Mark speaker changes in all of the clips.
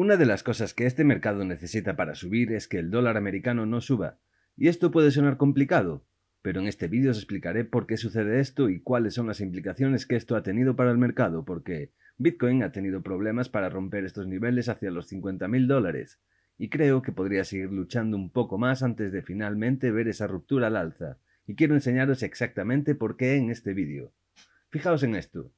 Speaker 1: Una de las cosas que este mercado necesita para subir es que el dólar americano no suba, y esto puede sonar complicado, pero en este vídeo os explicaré por qué sucede esto y cuáles son las implicaciones que esto ha tenido para el mercado, porque Bitcoin ha tenido problemas para romper estos niveles hacia los 50.000 dólares, y creo que podría seguir luchando un poco más antes de finalmente ver esa ruptura al alza, y quiero enseñaros exactamente por qué en este vídeo. Fijaos en esto.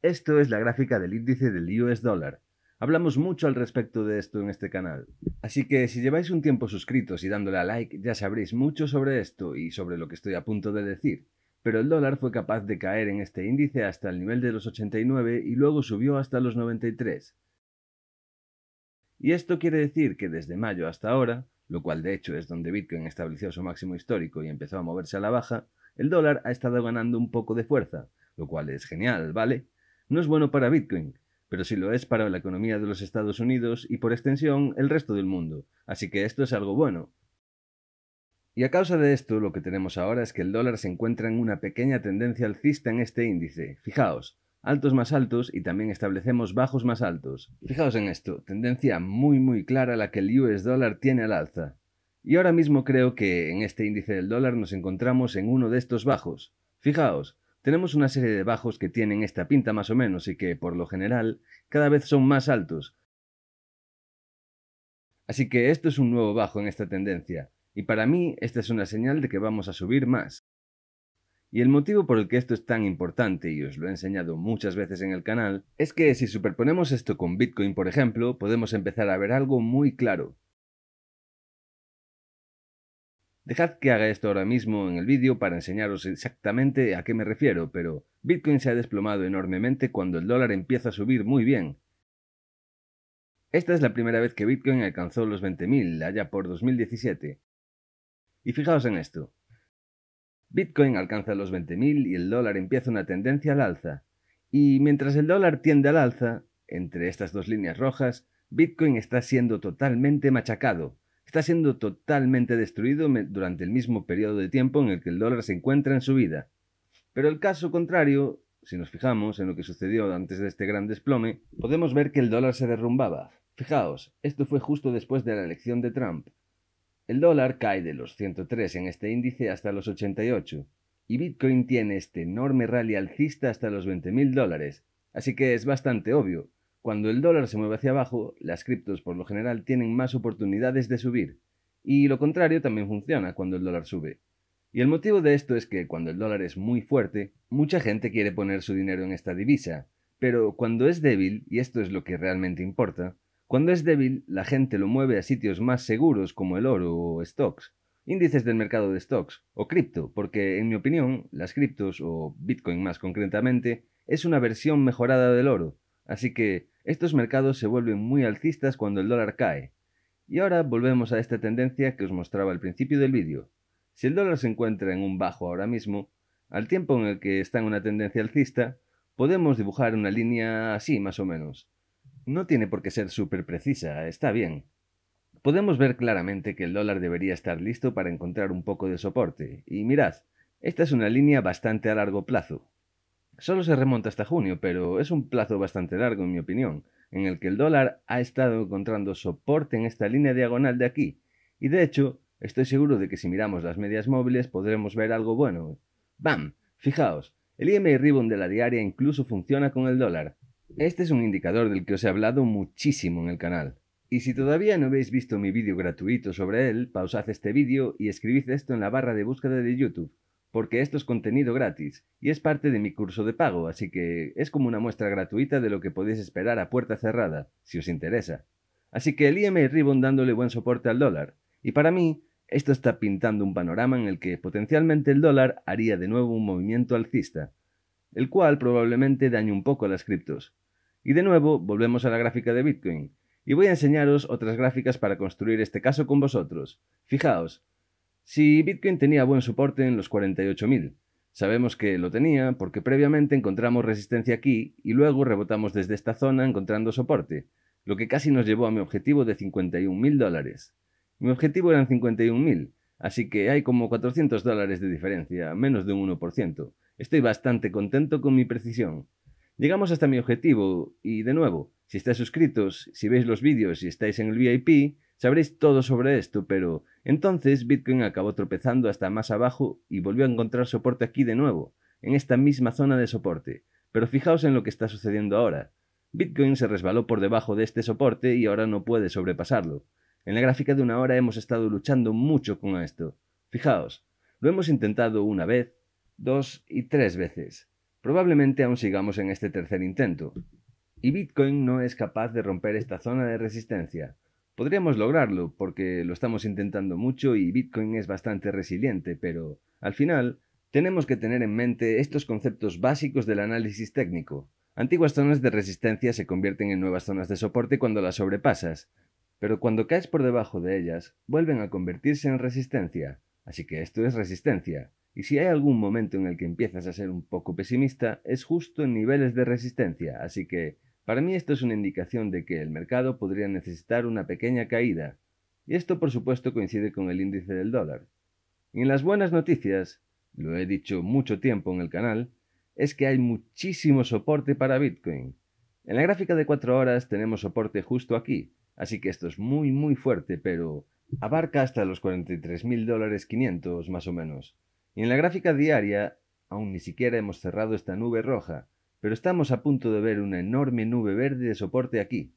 Speaker 1: Esto es la gráfica del índice del US Dollar. Hablamos mucho al respecto de esto en este canal, así que si lleváis un tiempo suscritos y dándole a like ya sabréis mucho sobre esto y sobre lo que estoy a punto de decir, pero el dólar fue capaz de caer en este índice hasta el nivel de los 89 y luego subió hasta los 93. Y esto quiere decir que desde mayo hasta ahora, lo cual de hecho es donde Bitcoin estableció su máximo histórico y empezó a moverse a la baja, el dólar ha estado ganando un poco de fuerza, lo cual es genial, ¿vale? No es bueno para Bitcoin, pero sí lo es para la economía de los Estados Unidos y por extensión el resto del mundo, así que esto es algo bueno. Y a causa de esto, lo que tenemos ahora es que el dólar se encuentra en una pequeña tendencia alcista en este índice. Fijaos, altos más altos y también establecemos bajos más altos. Fijaos en esto, tendencia muy muy clara la que el US dólar tiene al alza. Y ahora mismo creo que en este índice del dólar nos encontramos en uno de estos bajos. Fijaos, tenemos una serie de bajos que tienen esta pinta más o menos y que, por lo general, cada vez son más altos. Así que esto es un nuevo bajo en esta tendencia, y para mí esta es una señal de que vamos a subir más. Y el motivo por el que esto es tan importante, y os lo he enseñado muchas veces en el canal, es que si superponemos esto con Bitcoin, por ejemplo, podemos empezar a ver algo muy claro. Dejad que haga esto ahora mismo en el vídeo para enseñaros exactamente a qué me refiero, pero Bitcoin se ha desplomado enormemente cuando el dólar empieza a subir muy bien. Esta es la primera vez que Bitcoin alcanzó los 20.000, allá por 2017. Y fijaos en esto. Bitcoin alcanza los 20.000 y el dólar empieza una tendencia al alza. Y mientras el dólar tiende al alza, entre estas dos líneas rojas, Bitcoin está siendo totalmente machacado, está siendo totalmente destruido durante el mismo periodo de tiempo en el que el dólar se encuentra en su vida. Pero el caso contrario, si nos fijamos en lo que sucedió antes de este gran desplome, podemos ver que el dólar se derrumbaba. Fijaos, esto fue justo después de la elección de Trump. El dólar cae de los 103 en este índice hasta los 88, y Bitcoin tiene este enorme rally alcista hasta los 20.000 dólares, así que es bastante obvio, cuando el dólar se mueve hacia abajo, las criptos por lo general tienen más oportunidades de subir. Y lo contrario también funciona cuando el dólar sube. Y el motivo de esto es que cuando el dólar es muy fuerte, mucha gente quiere poner su dinero en esta divisa. Pero cuando es débil, y esto es lo que realmente importa, cuando es débil, la gente lo mueve a sitios más seguros como el oro o stocks, índices del mercado de stocks o cripto, porque en mi opinión, las criptos o Bitcoin más concretamente, es una versión mejorada del oro. Así que estos mercados se vuelven muy alcistas cuando el dólar cae. Y ahora volvemos a esta tendencia que os mostraba al principio del vídeo. Si el dólar se encuentra en un bajo ahora mismo, al tiempo en el que está en una tendencia alcista, podemos dibujar una línea así más o menos. No tiene por qué ser súper precisa, está bien. Podemos ver claramente que el dólar debería estar listo para encontrar un poco de soporte, y mirad, esta es una línea bastante a largo plazo, Solo se remonta hasta junio, pero es un plazo bastante largo en mi opinión, en el que el dólar ha estado encontrando soporte en esta línea diagonal de aquí, y de hecho, estoy seguro de que si miramos las medias móviles podremos ver algo bueno. ¡Bam! Fijaos, el EMI e Ribbon de la diaria incluso funciona con el dólar. Este es un indicador del que os he hablado muchísimo en el canal. Y si todavía no habéis visto mi vídeo gratuito sobre él, pausad este vídeo y escribid esto en la barra de búsqueda de YouTube porque esto es contenido gratis y es parte de mi curso de pago, así que es como una muestra gratuita de lo que podéis esperar a puerta cerrada, si os interesa. Así que el IMA Ribbon dándole buen soporte al dólar. Y para mí, esto está pintando un panorama en el que potencialmente el dólar haría de nuevo un movimiento alcista, el cual probablemente dañe un poco a las criptos. Y de nuevo, volvemos a la gráfica de Bitcoin. Y voy a enseñaros otras gráficas para construir este caso con vosotros. Fijaos, si Bitcoin tenía buen soporte en los 48.000, sabemos que lo tenía porque previamente encontramos resistencia aquí y luego rebotamos desde esta zona encontrando soporte, lo que casi nos llevó a mi objetivo de 51.000 dólares. Mi objetivo eran 51.000, así que hay como 400 dólares de diferencia, menos de un 1%. Estoy bastante contento con mi precisión. Llegamos hasta mi objetivo y de nuevo, si estáis suscritos, si veis los vídeos y estáis en el VIP, Sabréis todo sobre esto, pero entonces Bitcoin acabó tropezando hasta más abajo y volvió a encontrar soporte aquí de nuevo, en esta misma zona de soporte. Pero fijaos en lo que está sucediendo ahora. Bitcoin se resbaló por debajo de este soporte y ahora no puede sobrepasarlo. En la gráfica de una hora hemos estado luchando mucho con esto. Fijaos, lo hemos intentado una vez, dos y tres veces. Probablemente aún sigamos en este tercer intento. Y Bitcoin no es capaz de romper esta zona de resistencia. Podríamos lograrlo porque lo estamos intentando mucho y Bitcoin es bastante resiliente, pero al final tenemos que tener en mente estos conceptos básicos del análisis técnico. Antiguas zonas de resistencia se convierten en nuevas zonas de soporte cuando las sobrepasas, pero cuando caes por debajo de ellas, vuelven a convertirse en resistencia. Así que esto es resistencia. Y si hay algún momento en el que empiezas a ser un poco pesimista, es justo en niveles de resistencia, así que para mí esto es una indicación de que el mercado podría necesitar una pequeña caída, y esto por supuesto coincide con el índice del dólar. Y en las buenas noticias, lo he dicho mucho tiempo en el canal, es que hay muchísimo soporte para Bitcoin. En la gráfica de 4 horas tenemos soporte justo aquí, así que esto es muy muy fuerte, pero abarca hasta los 43.500 dólares 500 más o menos. Y en la gráfica diaria, aún ni siquiera hemos cerrado esta nube roja, pero estamos a punto de ver una enorme nube verde de soporte aquí.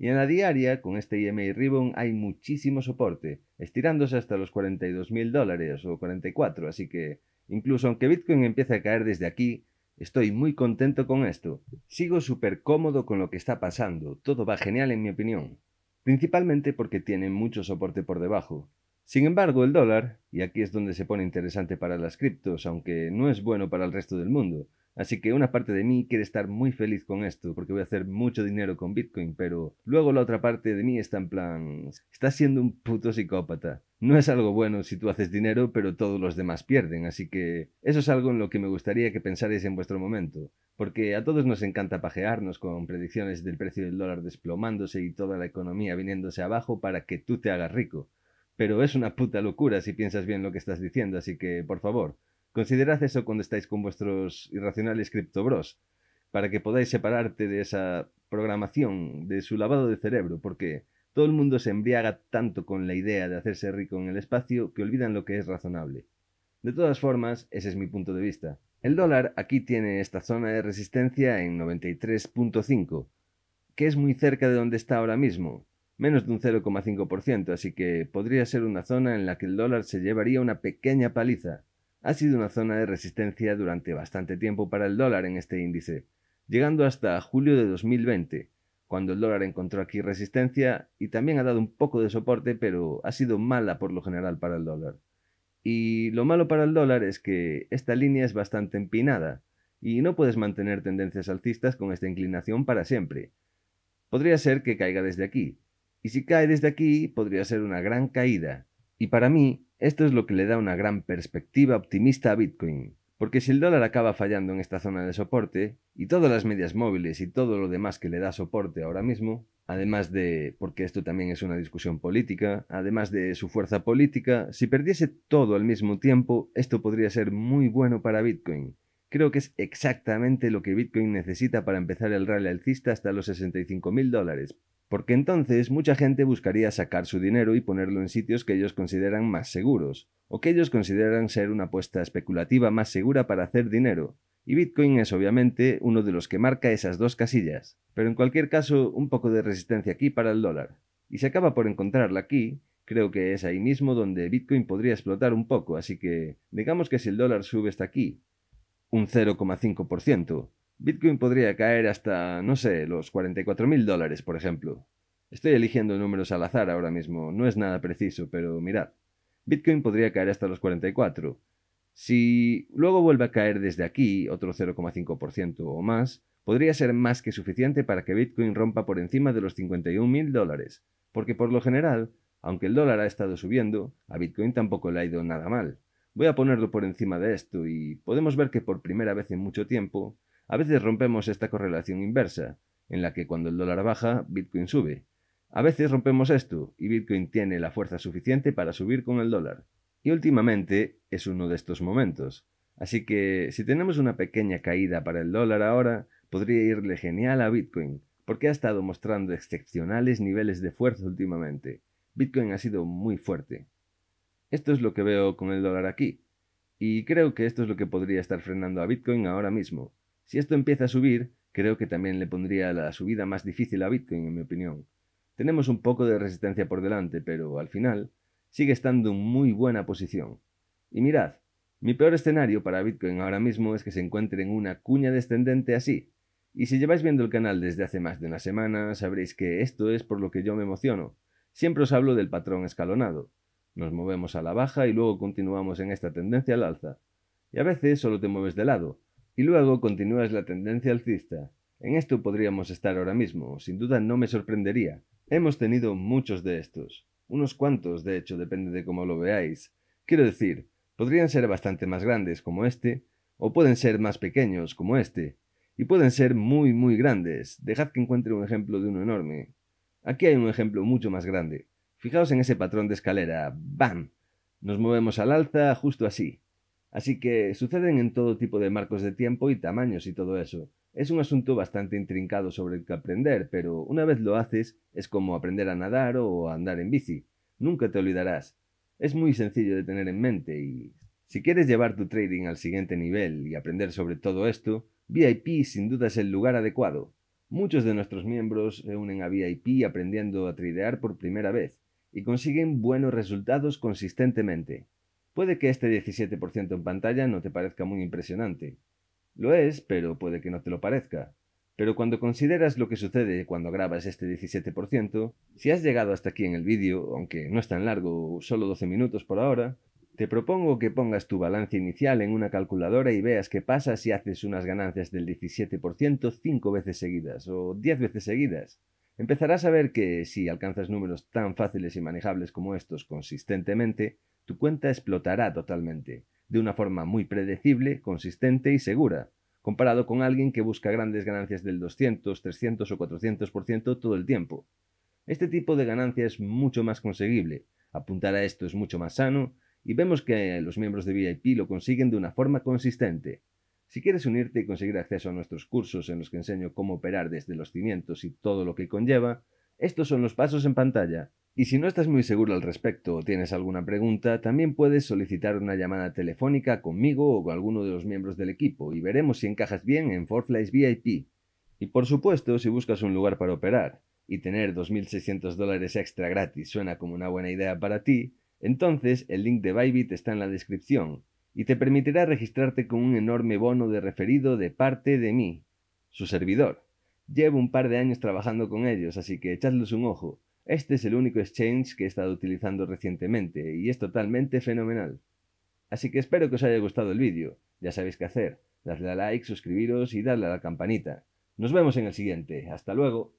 Speaker 1: Y en la diaria, con este EMA Ribbon, hay muchísimo soporte, estirándose hasta los 42.000 dólares o 44, así que incluso aunque Bitcoin empiece a caer desde aquí, estoy muy contento con esto. Sigo súper cómodo con lo que está pasando, todo va genial en mi opinión, principalmente porque tiene mucho soporte por debajo. Sin embargo, el dólar, y aquí es donde se pone interesante para las criptos, aunque no es bueno para el resto del mundo, Así que una parte de mí quiere estar muy feliz con esto, porque voy a hacer mucho dinero con Bitcoin, pero luego la otra parte de mí está en plan, estás siendo un puto psicópata. No es algo bueno si tú haces dinero, pero todos los demás pierden, así que eso es algo en lo que me gustaría que pensarais en vuestro momento, porque a todos nos encanta pajearnos con predicciones del precio del dólar desplomándose y toda la economía viniéndose abajo para que tú te hagas rico. Pero es una puta locura si piensas bien lo que estás diciendo, así que, por favor, Considerad eso cuando estáis con vuestros irracionales criptobros, para que podáis separarte de esa programación, de su lavado de cerebro, porque todo el mundo se embriaga tanto con la idea de hacerse rico en el espacio que olvidan lo que es razonable. De todas formas, ese es mi punto de vista. El dólar aquí tiene esta zona de resistencia en 93.5, que es muy cerca de donde está ahora mismo, menos de un 0,5%, así que podría ser una zona en la que el dólar se llevaría una pequeña paliza ha sido una zona de resistencia durante bastante tiempo para el dólar en este índice, llegando hasta julio de 2020, cuando el dólar encontró aquí resistencia y también ha dado un poco de soporte, pero ha sido mala por lo general para el dólar. Y lo malo para el dólar es que esta línea es bastante empinada y no puedes mantener tendencias alcistas con esta inclinación para siempre. Podría ser que caiga desde aquí, y si cae desde aquí podría ser una gran caída. Y para mí, esto es lo que le da una gran perspectiva optimista a Bitcoin, porque si el dólar acaba fallando en esta zona de soporte, y todas las medias móviles y todo lo demás que le da soporte ahora mismo, además de, porque esto también es una discusión política, además de su fuerza política, si perdiese todo al mismo tiempo, esto podría ser muy bueno para Bitcoin, Creo que es exactamente lo que Bitcoin necesita para empezar el rally alcista hasta los 65 mil dólares, porque entonces mucha gente buscaría sacar su dinero y ponerlo en sitios que ellos consideran más seguros, o que ellos consideran ser una apuesta especulativa más segura para hacer dinero, y Bitcoin es obviamente uno de los que marca esas dos casillas, pero en cualquier caso un poco de resistencia aquí para el dólar. Y se acaba por encontrarla aquí, creo que es ahí mismo donde Bitcoin podría explotar un poco, así que digamos que si el dólar sube hasta aquí un 0,5%. Bitcoin podría caer hasta, no sé, los 44.000 dólares, por ejemplo. Estoy eligiendo números al azar ahora mismo, no es nada preciso, pero mirad. Bitcoin podría caer hasta los 44. Si luego vuelve a caer desde aquí, otro 0,5% o más, podría ser más que suficiente para que Bitcoin rompa por encima de los 51.000 dólares, porque por lo general, aunque el dólar ha estado subiendo, a Bitcoin tampoco le ha ido nada mal. Voy a ponerlo por encima de esto y podemos ver que por primera vez en mucho tiempo, a veces rompemos esta correlación inversa, en la que cuando el dólar baja, Bitcoin sube. A veces rompemos esto y Bitcoin tiene la fuerza suficiente para subir con el dólar. Y últimamente es uno de estos momentos. Así que si tenemos una pequeña caída para el dólar ahora, podría irle genial a Bitcoin, porque ha estado mostrando excepcionales niveles de fuerza últimamente. Bitcoin ha sido muy fuerte. Esto es lo que veo con el dólar aquí. Y creo que esto es lo que podría estar frenando a Bitcoin ahora mismo. Si esto empieza a subir, creo que también le pondría la subida más difícil a Bitcoin, en mi opinión. Tenemos un poco de resistencia por delante, pero al final sigue estando en muy buena posición. Y mirad, mi peor escenario para Bitcoin ahora mismo es que se encuentre en una cuña descendente así. Y si lleváis viendo el canal desde hace más de una semana, sabréis que esto es por lo que yo me emociono. Siempre os hablo del patrón escalonado. Nos movemos a la baja y luego continuamos en esta tendencia al alza. Y a veces solo te mueves de lado, y luego continúas la tendencia alcista. En esto podríamos estar ahora mismo, sin duda no me sorprendería. Hemos tenido muchos de estos. Unos cuantos, de hecho, depende de cómo lo veáis. Quiero decir, podrían ser bastante más grandes como este, o pueden ser más pequeños como este, y pueden ser muy, muy grandes. Dejad que encuentre un ejemplo de uno enorme. Aquí hay un ejemplo mucho más grande. Fijaos en ese patrón de escalera. ¡Bam! Nos movemos al alza justo así. Así que suceden en todo tipo de marcos de tiempo y tamaños y todo eso. Es un asunto bastante intrincado sobre el que aprender, pero una vez lo haces es como aprender a nadar o a andar en bici. Nunca te olvidarás. Es muy sencillo de tener en mente y si quieres llevar tu trading al siguiente nivel y aprender sobre todo esto, VIP sin duda es el lugar adecuado. Muchos de nuestros miembros se unen a VIP aprendiendo a tradear por primera vez y consiguen buenos resultados consistentemente. Puede que este 17% en pantalla no te parezca muy impresionante. Lo es, pero puede que no te lo parezca. Pero cuando consideras lo que sucede cuando grabas este 17%, si has llegado hasta aquí en el vídeo, aunque no es tan largo, solo 12 minutos por ahora, te propongo que pongas tu balance inicial en una calculadora y veas qué pasa si haces unas ganancias del 17% 5 veces seguidas o 10 veces seguidas. Empezarás a ver que si alcanzas números tan fáciles y manejables como estos consistentemente, tu cuenta explotará totalmente, de una forma muy predecible, consistente y segura, comparado con alguien que busca grandes ganancias del 200, 300 o 400% todo el tiempo. Este tipo de ganancia es mucho más conseguible, apuntar a esto es mucho más sano, y vemos que los miembros de VIP lo consiguen de una forma consistente. Si quieres unirte y conseguir acceso a nuestros cursos en los que enseño cómo operar desde los cimientos y todo lo que conlleva, estos son los pasos en pantalla. Y si no estás muy seguro al respecto o tienes alguna pregunta, también puedes solicitar una llamada telefónica conmigo o con alguno de los miembros del equipo y veremos si encajas bien en Forflies VIP. Y por supuesto, si buscas un lugar para operar y tener 2.600 dólares extra gratis suena como una buena idea para ti, entonces el link de Bybit está en la descripción y te permitirá registrarte con un enorme bono de referido de parte de mí, su servidor. Llevo un par de años trabajando con ellos, así que echadles un ojo. Este es el único exchange que he estado utilizando recientemente y es totalmente fenomenal. Así que espero que os haya gustado el vídeo. Ya sabéis qué hacer. Dadle a like, suscribiros y dadle a la campanita. Nos vemos en el siguiente. Hasta luego.